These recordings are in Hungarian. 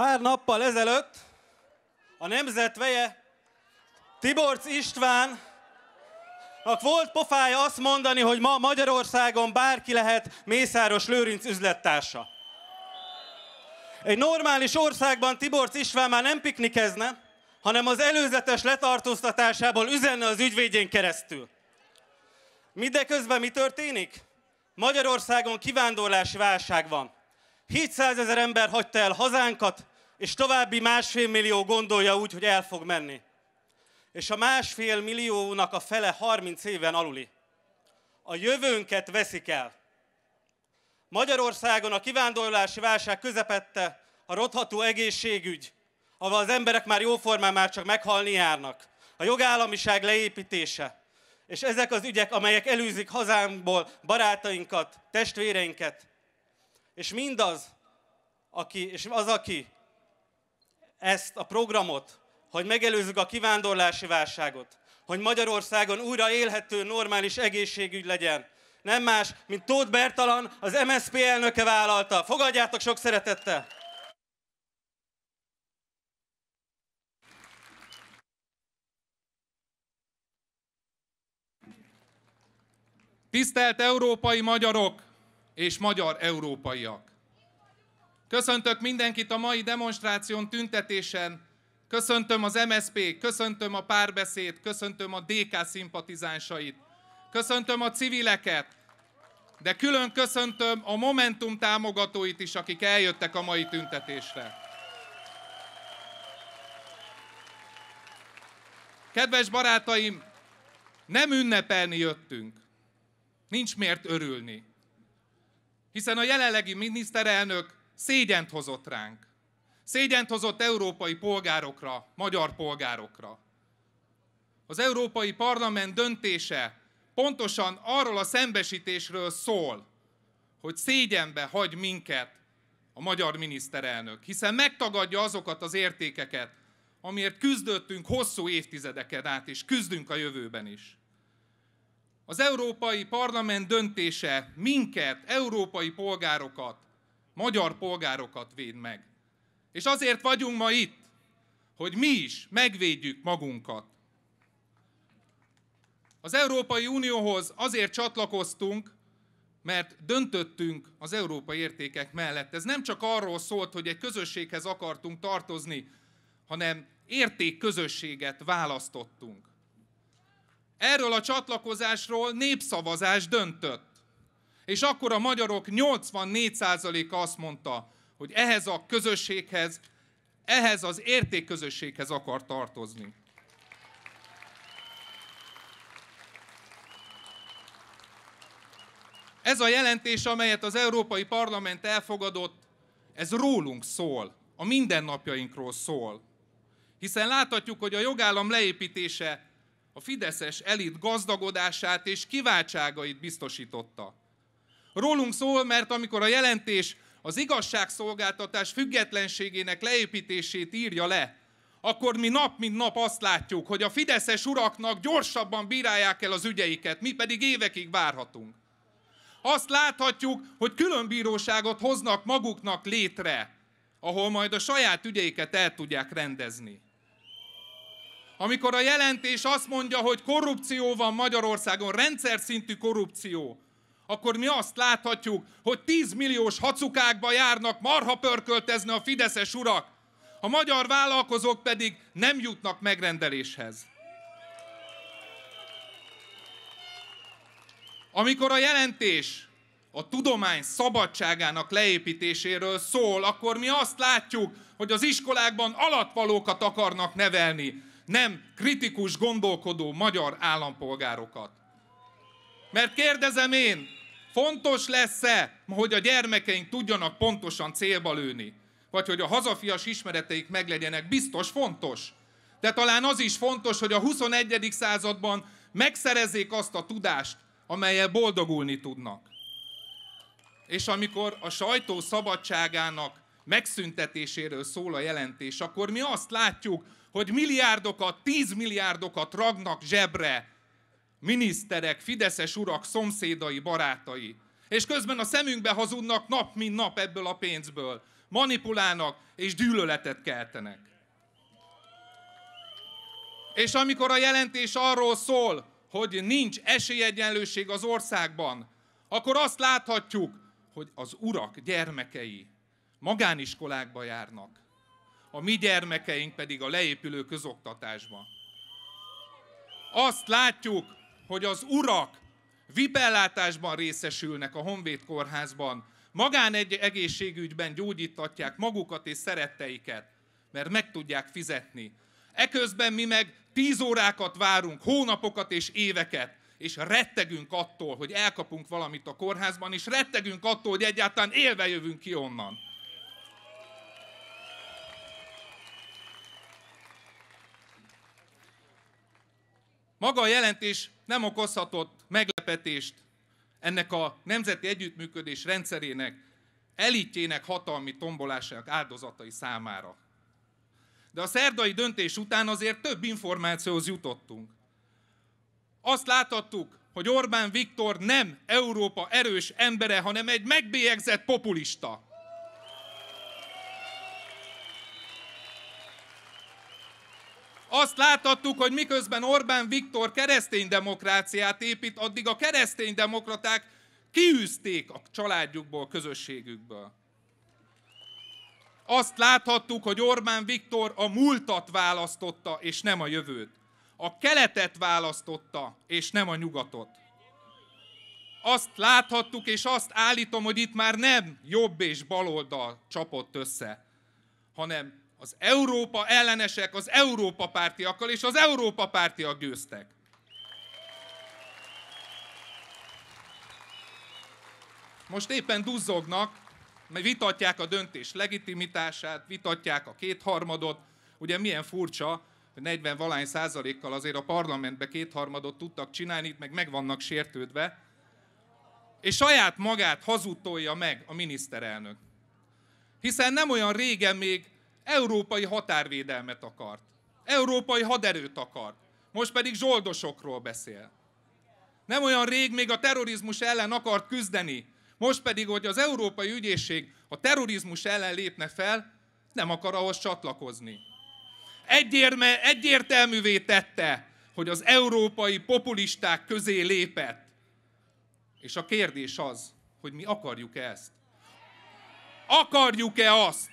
Pár nappal ezelőtt a nemzetveje Tiborc István volt pofája azt mondani, hogy ma Magyarországon bárki lehet Mészáros Lőrinc üzlettársa. Egy normális országban Tiborc István már nem piknikezne, hanem az előzetes letartóztatásából üzenne az ügyvédjén keresztül. Mindeközben mi történik? Magyarországon kivándorlási válság van. 700 ezer ember hagyta el hazánkat, és további másfél millió gondolja úgy, hogy el fog menni. És a másfél milliónak a fele 30 éven aluli. A jövőnket veszik el. Magyarországon a kivándorlási válság közepette a rotható egészségügy, ahol az emberek már jóformán már csak meghalni járnak. A jogállamiság leépítése. És ezek az ügyek, amelyek előzik hazánkból barátainkat, testvéreinket. És mindaz, aki, és az, aki ezt a programot, hogy megelőzzük a kivándorlási válságot, hogy Magyarországon újra élhető, normális egészségügy legyen. Nem más, mint Tóth Bertalan, az MSZP elnöke vállalta. Fogadjátok sok szeretettel! Tisztelt európai magyarok és magyar európaiak! Köszöntök mindenkit a mai demonstráción, tüntetésen. Köszöntöm az MSP, köszöntöm a párbeszéd, köszöntöm a DK szimpatizánsait. Köszöntöm a civileket, de külön köszöntöm a Momentum támogatóit is, akik eljöttek a mai tüntetésre. Kedves barátaim, nem ünnepelni jöttünk. Nincs miért örülni. Hiszen a jelenlegi miniszterelnök szégyent hozott ránk. Szégyent hozott európai polgárokra, magyar polgárokra. Az Európai Parlament döntése pontosan arról a szembesítésről szól, hogy szégyenbe hagy minket a magyar miniszterelnök, hiszen megtagadja azokat az értékeket, amiért küzdöttünk hosszú évtizedeken át, és küzdünk a jövőben is. Az Európai Parlament döntése minket, európai polgárokat magyar polgárokat véd meg. És azért vagyunk ma itt, hogy mi is megvédjük magunkat. Az Európai Unióhoz azért csatlakoztunk, mert döntöttünk az európai értékek mellett. Ez nem csak arról szólt, hogy egy közösséghez akartunk tartozni, hanem értékközösséget választottunk. Erről a csatlakozásról népszavazás döntött. És akkor a magyarok 84%-a azt mondta, hogy ehhez a közösséghez, ehhez az értékközösséghez akar tartozni. Ez a jelentés, amelyet az Európai Parlament elfogadott, ez rólunk szól, a mindennapjainkról szól. Hiszen láthatjuk, hogy a jogállam leépítése a fideszes elit gazdagodását és kiváltságait biztosította. Rólunk szól, mert amikor a jelentés az igazságszolgáltatás függetlenségének leépítését írja le, akkor mi nap mint nap azt látjuk, hogy a fideszes uraknak gyorsabban bírálják el az ügyeiket, mi pedig évekig várhatunk. Azt láthatjuk, hogy külön bíróságot hoznak maguknak létre, ahol majd a saját ügyeiket el tudják rendezni. Amikor a jelentés azt mondja, hogy korrupció van Magyarországon, rendszer szintű korrupció, akkor mi azt láthatjuk, hogy 10 milliós hacukákba járnak marha pörköltezni a fideszes urak, a magyar vállalkozók pedig nem jutnak megrendeléshez. Amikor a jelentés a tudomány szabadságának leépítéséről szól, akkor mi azt látjuk, hogy az iskolákban alatvalókat akarnak nevelni, nem kritikus gondolkodó magyar állampolgárokat. Mert kérdezem én, Fontos lesz-e, hogy a gyermekeink tudjanak pontosan célba lőni? Vagy hogy a hazafias ismereteik meglegyenek? Biztos fontos. De talán az is fontos, hogy a 21. században megszerezzék azt a tudást, amelyel boldogulni tudnak. És amikor a sajtó szabadságának megszüntetéséről szól a jelentés, akkor mi azt látjuk, hogy milliárdokat, tízmilliárdokat ragnak zsebre miniszterek, fideszes urak, szomszédai, barátai. És közben a szemünkbe hazudnak nap, mint nap ebből a pénzből. Manipulálnak és gyűlöletet keltenek. És amikor a jelentés arról szól, hogy nincs esélyegyenlőség az országban, akkor azt láthatjuk, hogy az urak gyermekei magániskolákba járnak, a mi gyermekeink pedig a leépülő közoktatásba. Azt látjuk, hogy az urak vipellátásban részesülnek a Honvéd Kórházban, egészségügyben gyógyítatják magukat és szeretteiket, mert meg tudják fizetni. Eközben mi meg tíz órákat várunk, hónapokat és éveket, és rettegünk attól, hogy elkapunk valamit a kórházban, és rettegünk attól, hogy egyáltalán élve jövünk ki onnan. Maga a jelentés nem okozhatott meglepetést ennek a nemzeti együttműködés rendszerének, elitjének hatalmi tombolásának áldozatai számára. De a szerdai döntés után azért több információhoz jutottunk. Azt láthattuk, hogy Orbán Viktor nem Európa erős embere, hanem egy megbélyegzett populista. Azt láthattuk, hogy miközben Orbán Viktor keresztény demokráciát épít, addig a keresztény demokraták kiűzték a családjukból, a közösségükből. Azt láthattuk, hogy Orbán Viktor a múltat választotta, és nem a jövőt. A keletet választotta, és nem a nyugatot. Azt láthattuk, és azt állítom, hogy itt már nem jobb és baloldal csapott össze, hanem az Európa ellenesek az Európa pártiakkal, és az Európa pártiak győztek. Most éppen duzzognak, mert vitatják a döntés legitimitását, vitatják a kétharmadot. Ugye milyen furcsa, hogy 40 valány százalékkal azért a parlamentbe kétharmadot tudtak csinálni, itt meg meg vannak sértődve. És saját magát hazudtolja meg a miniszterelnök. Hiszen nem olyan régen még európai határvédelmet akart. Európai haderőt akart. Most pedig zsoldosokról beszél. Nem olyan rég még a terrorizmus ellen akart küzdeni. Most pedig, hogy az Európai Ügyészség a terrorizmus ellen lépne fel, nem akar ahhoz csatlakozni. Egyérme, egyértelművé tette, hogy az európai populisták közé lépett. És a kérdés az, hogy mi akarjuk ezt. Akarjuk-e azt?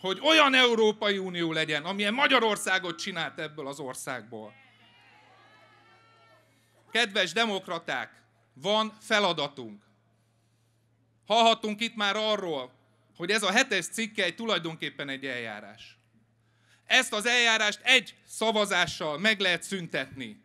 hogy olyan Európai Unió legyen, amilyen Magyarországot csinált ebből az országból. Kedves demokraták, van feladatunk. Hallhattunk itt már arról, hogy ez a hetes egy tulajdonképpen egy eljárás. Ezt az eljárást egy szavazással meg lehet szüntetni.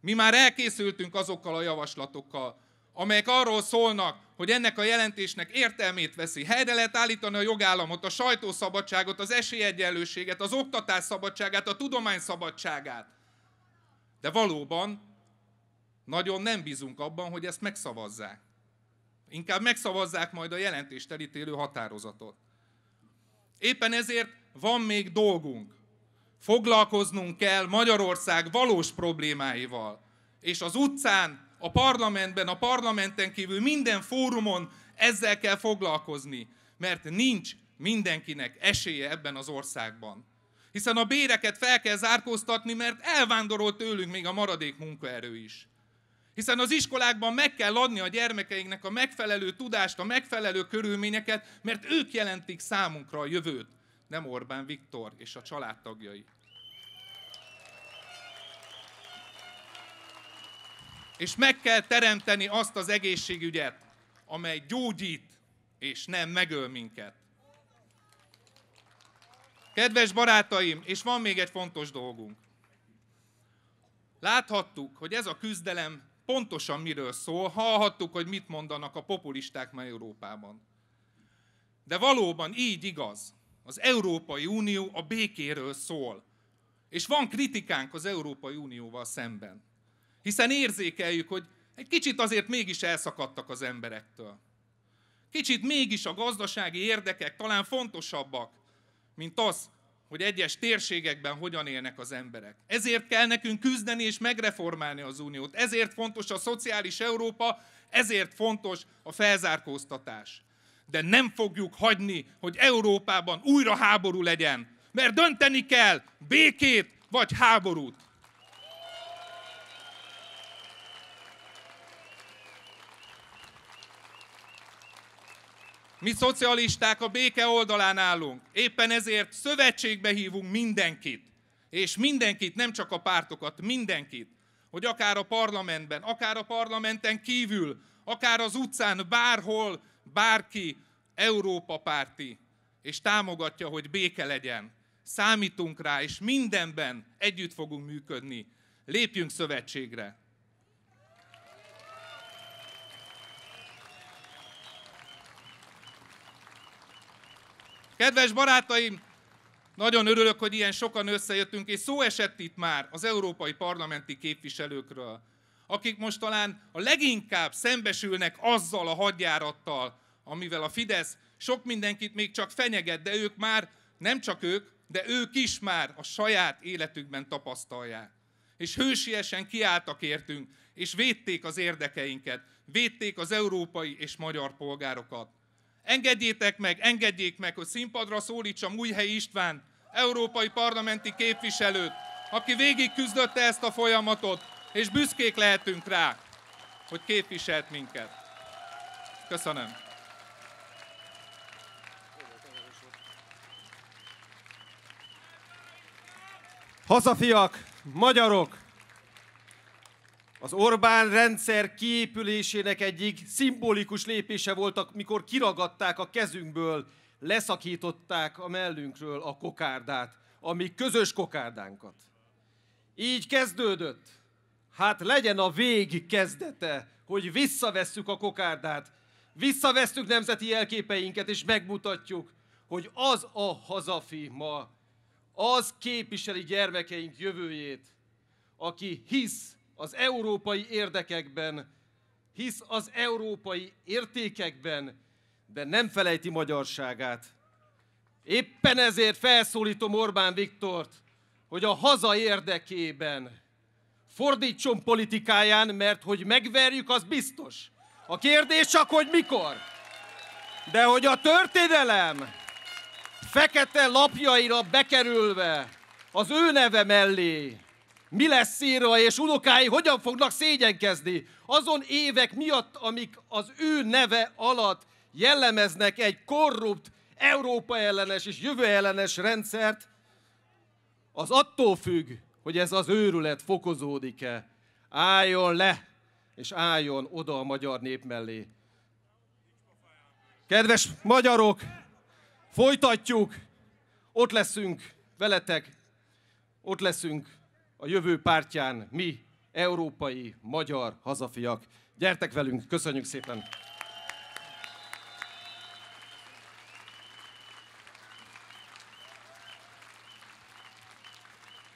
Mi már elkészültünk azokkal a javaslatokkal, amelyek arról szólnak, hogy ennek a jelentésnek értelmét veszi. Helyre lehet állítani a jogállamot, a sajtószabadságot, az esélyegyenlőséget, az oktatás szabadságát, a tudomány szabadságát. De valóban nagyon nem bízunk abban, hogy ezt megszavazzák. Inkább megszavazzák majd a jelentést elítélő határozatot. Éppen ezért van még dolgunk. Foglalkoznunk kell Magyarország valós problémáival. És az utcán, a parlamentben, a parlamenten kívül, minden fórumon ezzel kell foglalkozni, mert nincs mindenkinek esélye ebben az országban. Hiszen a béreket fel kell zárkóztatni, mert elvándorolt tőlünk még a maradék munkaerő is. Hiszen az iskolákban meg kell adni a gyermekeinknek a megfelelő tudást, a megfelelő körülményeket, mert ők jelentik számunkra a jövőt, nem Orbán Viktor és a családtagjai. És meg kell teremteni azt az egészségügyet, amely gyógyít és nem megöl minket. Kedves barátaim, és van még egy fontos dolgunk. Láthattuk, hogy ez a küzdelem pontosan miről szól, hallhattuk, hogy mit mondanak a populisták ma Európában. De valóban így igaz. Az Európai Unió a békéről szól. És van kritikánk az Európai Unióval szemben. Hiszen érzékeljük, hogy egy kicsit azért mégis elszakadtak az emberektől. Kicsit mégis a gazdasági érdekek talán fontosabbak, mint az, hogy egyes térségekben hogyan élnek az emberek. Ezért kell nekünk küzdeni és megreformálni az uniót. Ezért fontos a szociális Európa, ezért fontos a felzárkóztatás. De nem fogjuk hagyni, hogy Európában újra háború legyen, mert dönteni kell békét vagy háborút. Mi szocialisták a béke oldalán állunk. Éppen ezért szövetségbe hívunk mindenkit. És mindenkit, nem csak a pártokat, mindenkit. Hogy akár a parlamentben, akár a parlamenten kívül, akár az utcán, bárhol, bárki Európa párti, és támogatja, hogy béke legyen. Számítunk rá, és mindenben együtt fogunk működni. Lépjünk szövetségre! Kedves barátaim, nagyon örülök, hogy ilyen sokan összejöttünk, és szó esett itt már az európai parlamenti képviselőkről, akik most talán a leginkább szembesülnek azzal a hadjárattal, amivel a Fidesz sok mindenkit még csak fenyeget, de ők már, nem csak ők, de ők is már a saját életükben tapasztalják. És hősiesen kiálltak értünk, és védték az érdekeinket, védték az európai és magyar polgárokat. Engedjétek meg, engedjék meg, hogy színpadra szólítsam Újhely István, európai parlamenti képviselőt, aki végig küzdötte ezt a folyamatot, és büszkék lehetünk rá, hogy képviselt minket. Köszönöm. Hazafiak, magyarok, az Orbán rendszer kiépülésének egyik szimbolikus lépése volt, mikor kiragadták a kezünkből, leszakították a mellünkről a kokárdát, a mi közös kokárdánkat. Így kezdődött. Hát legyen a vég kezdete, hogy visszavesszük a kokárdát, visszavesszük nemzeti jelképeinket, és megmutatjuk, hogy az a hazafi ma, az képviseli gyermekeink jövőjét, aki hisz az európai érdekekben, hisz az európai értékekben, de nem felejti magyarságát. Éppen ezért felszólítom Orbán Viktort, hogy a haza érdekében fordítson politikáján, mert hogy megverjük, az biztos. A kérdés csak, hogy mikor. De hogy a történelem fekete lapjaira bekerülve az ő neve mellé mi lesz Szíra és unokái hogyan fognak szégyenkezni azon évek miatt, amik az ő neve alatt jellemeznek egy korrupt, Európa ellenes és jövő ellenes rendszert, az attól függ, hogy ez az őrület fokozódik-e. Álljon le, és álljon oda a magyar nép mellé. Kedves magyarok, folytatjuk, ott leszünk veletek, ott leszünk a jövő pártján mi, európai, magyar hazafiak. Gyertek velünk, köszönjük szépen!